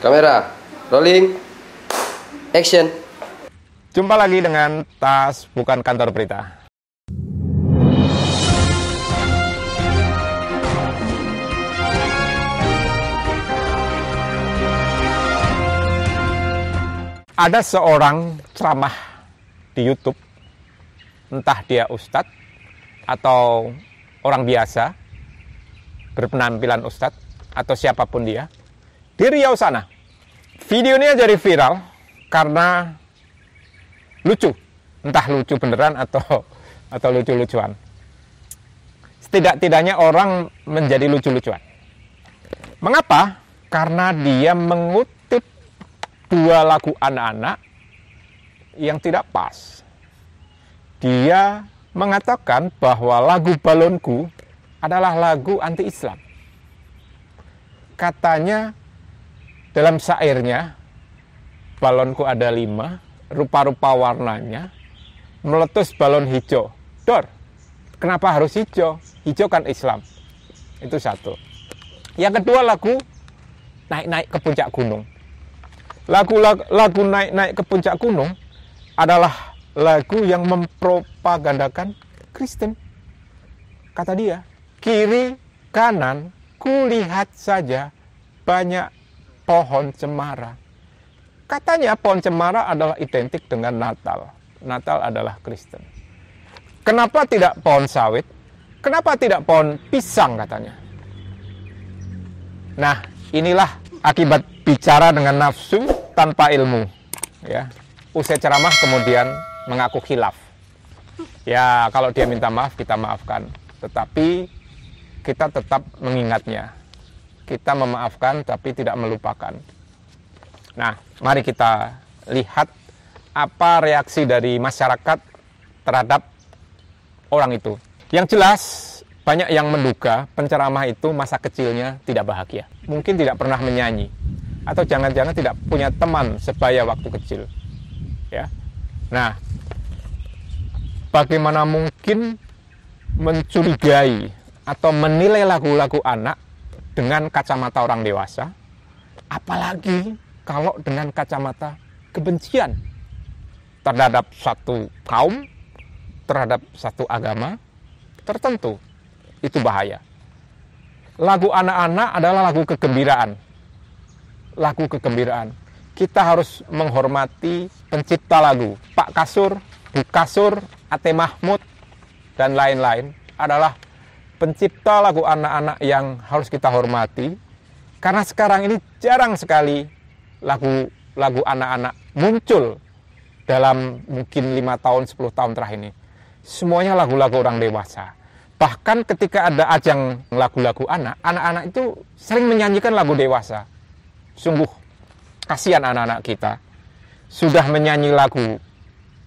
Kamera, rolling, action. Jumpa lagi dengan Tas Bukan Kantor Berita. Ada seorang ceramah di YouTube, entah dia ustadz atau orang biasa, berpenampilan ustadz atau siapapun dia, di Riau sana. ini jadi viral karena lucu. Entah lucu beneran atau atau lucu-lucuan. Setidak-tidaknya orang menjadi lucu-lucuan. Mengapa? Karena dia mengutip dua lagu anak-anak yang tidak pas. Dia mengatakan bahwa lagu balonku adalah lagu anti-Islam. Katanya dalam sairnya balonku ada lima, rupa-rupa warnanya, meletus balon hijau. Dor, kenapa harus hijau? Hijau kan Islam. Itu satu. Yang kedua lagu naik-naik ke puncak gunung. Lagu lagu naik-naik ke puncak gunung adalah lagu yang mempropagandakan Kristen. Kata dia, kiri kanan kulihat saja banyak pohon cemara. Katanya pohon cemara adalah identik dengan Natal. Natal adalah Kristen. Kenapa tidak pohon sawit? Kenapa tidak pohon pisang katanya? Nah, inilah akibat bicara dengan nafsu tanpa ilmu. Ya. Usai ceramah kemudian mengaku khilaf. Ya, kalau dia minta maaf kita maafkan, tetapi kita tetap mengingatnya kita memaafkan tapi tidak melupakan. Nah, mari kita lihat apa reaksi dari masyarakat terhadap orang itu. Yang jelas, banyak yang menduga penceramah itu masa kecilnya tidak bahagia. Mungkin tidak pernah menyanyi atau jangan-jangan tidak punya teman sebaya waktu kecil. Ya. Nah, bagaimana mungkin mencurigai atau menilai lagu-lagu anak dengan kacamata orang dewasa, apalagi kalau dengan kacamata kebencian terhadap satu kaum, terhadap satu agama tertentu. Itu bahaya. Lagu anak-anak adalah lagu kegembiraan. Lagu kegembiraan. Kita harus menghormati pencipta lagu. Pak Kasur, Bu Kasur, Ate Mahmud, dan lain-lain adalah pencipta lagu anak-anak yang harus kita hormati karena sekarang ini jarang sekali lagu-lagu anak-anak muncul dalam mungkin lima tahun 10 tahun terakhir ini semuanya lagu-lagu orang dewasa bahkan ketika ada ajang lagu-lagu anak anak-anak itu sering menyanyikan lagu dewasa sungguh kasihan anak-anak kita sudah menyanyi lagu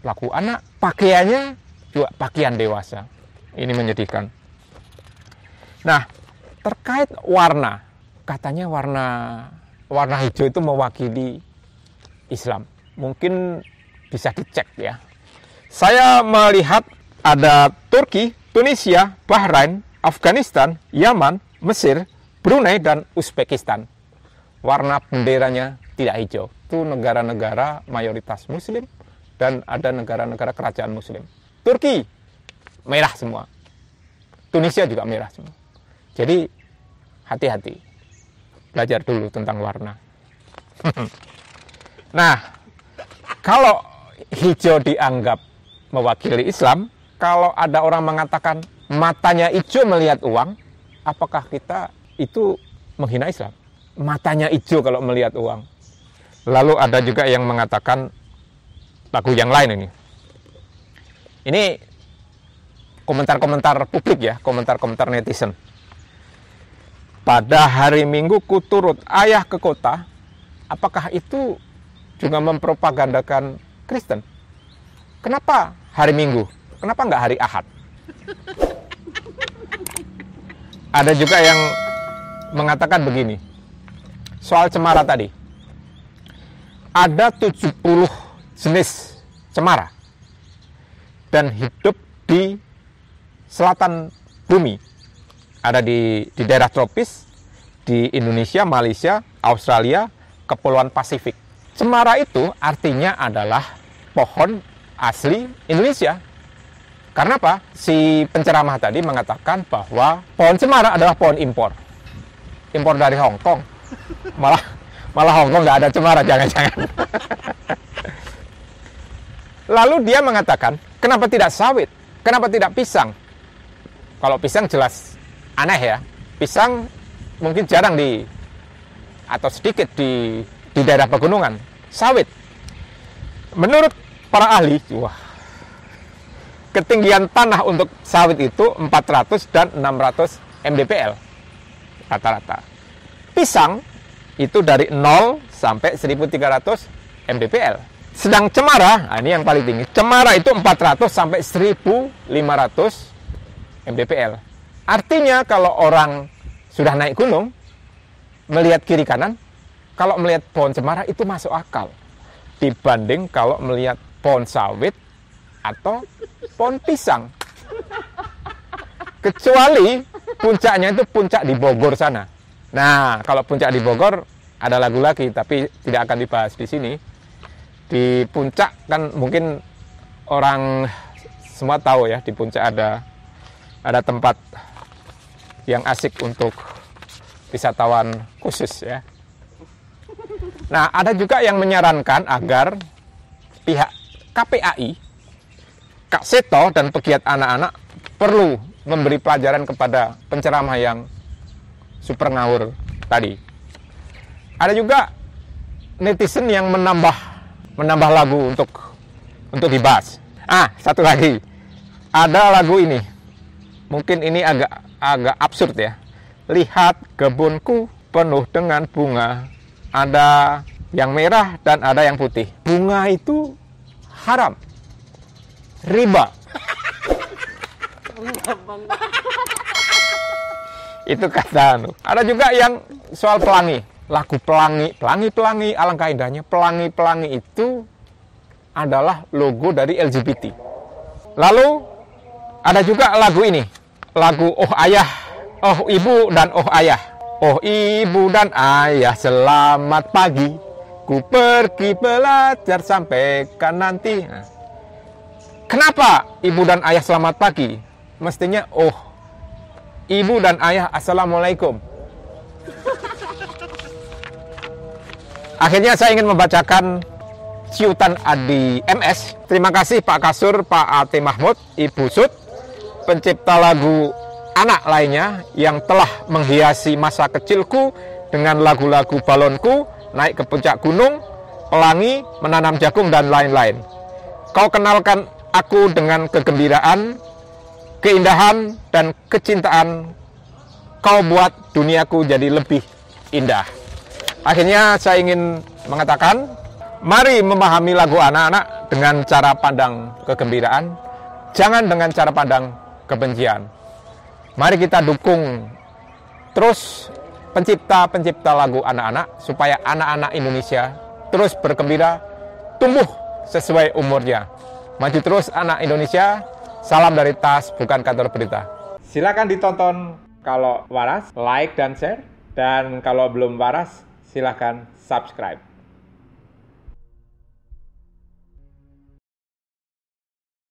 lagu anak pakaiannya juga pakaian dewasa ini menyedihkan Nah, terkait warna, katanya warna warna hijau itu mewakili Islam. Mungkin bisa dicek ya. Saya melihat ada Turki, Tunisia, Bahrain, Afghanistan, Yaman, Mesir, Brunei dan Uzbekistan. Warna benderanya tidak hijau. Itu negara-negara mayoritas muslim dan ada negara-negara kerajaan muslim. Turki merah semua. Tunisia juga merah semua. Jadi hati-hati. Belajar dulu tentang warna. nah, kalau hijau dianggap mewakili Islam, kalau ada orang mengatakan matanya hijau melihat uang, apakah kita itu menghina Islam? Matanya hijau kalau melihat uang. Lalu ada juga yang mengatakan lagu yang lain ini. Ini komentar-komentar publik ya, komentar-komentar netizen pada hari Minggu kuturut ayah ke kota, apakah itu juga mempropagandakan Kristen? Kenapa hari Minggu? Kenapa nggak hari Ahad? Ada juga yang mengatakan begini, soal cemara tadi. Ada 70 jenis cemara dan hidup di selatan bumi ada di di daerah tropis di Indonesia, Malaysia, Australia, Kepulauan Pasifik. Cemara itu artinya adalah pohon asli Indonesia. Karena apa? Si penceramah tadi mengatakan bahwa pohon cemara adalah pohon impor. Impor dari Hong Kong. Malah malah Hong Kong nggak ada cemara, jangan-jangan. Lalu dia mengatakan, kenapa tidak sawit? Kenapa tidak pisang? Kalau pisang jelas aneh ya pisang mungkin jarang di atau sedikit di di daerah pegunungan sawit menurut para ahli wah ketinggian tanah untuk sawit itu 400 dan 600 mdpl rata-rata pisang itu dari 0 sampai 1300 mdpl sedang cemara nah ini yang paling tinggi cemara itu 400 sampai 1500 mdpl Artinya kalau orang sudah naik gunung, melihat kiri kanan, kalau melihat pohon cemara itu masuk akal. Dibanding kalau melihat pohon sawit atau pohon pisang. Kecuali puncaknya itu puncak di Bogor sana. Nah, kalau puncak di Bogor ada lagu lagi, tapi tidak akan dibahas di sini. Di puncak kan mungkin orang semua tahu ya, di puncak ada ada tempat yang asik untuk wisatawan khusus ya. Nah, ada juga yang menyarankan agar pihak KPAI, Kak Seto dan pegiat anak-anak perlu memberi pelajaran kepada penceramah yang super ngawur tadi. Ada juga netizen yang menambah menambah lagu untuk untuk dibahas. Ah, satu lagi. Ada lagu ini. Mungkin ini agak agak absurd ya. Lihat kebunku penuh dengan bunga. Ada yang merah dan ada yang putih. Bunga itu haram. Riba. itu kata anu. Ada juga yang soal pelangi. Lagu pelangi, pelangi-pelangi, alangkah indahnya. Pelangi-pelangi itu adalah logo dari LGBT. Lalu ada juga lagu ini lagu Oh Ayah, Oh Ibu dan Oh Ayah. Oh ibu dan ayah selamat pagi Ku pergi belajar sampaikan nanti Kenapa ibu dan ayah selamat pagi? Mestinya oh Ibu dan ayah assalamualaikum Akhirnya saya ingin membacakan Ciutan Adi MS Terima kasih Pak Kasur, Pak Ati Mahmud, Ibu Sud pencipta lagu anak lainnya yang telah menghiasi masa kecilku dengan lagu-lagu balonku, naik ke puncak gunung, pelangi, menanam jagung, dan lain-lain. Kau kenalkan aku dengan kegembiraan, keindahan, dan kecintaan. Kau buat duniaku jadi lebih indah. Akhirnya saya ingin mengatakan, mari memahami lagu anak-anak dengan cara pandang kegembiraan, jangan dengan cara pandang kebencian. Mari kita dukung terus pencipta-pencipta lagu anak-anak supaya anak-anak Indonesia terus bergembira, tumbuh sesuai umurnya. Maju terus anak Indonesia. Salam dari tas bukan kantor berita. Silakan ditonton kalau waras, like dan share dan kalau belum waras silakan subscribe.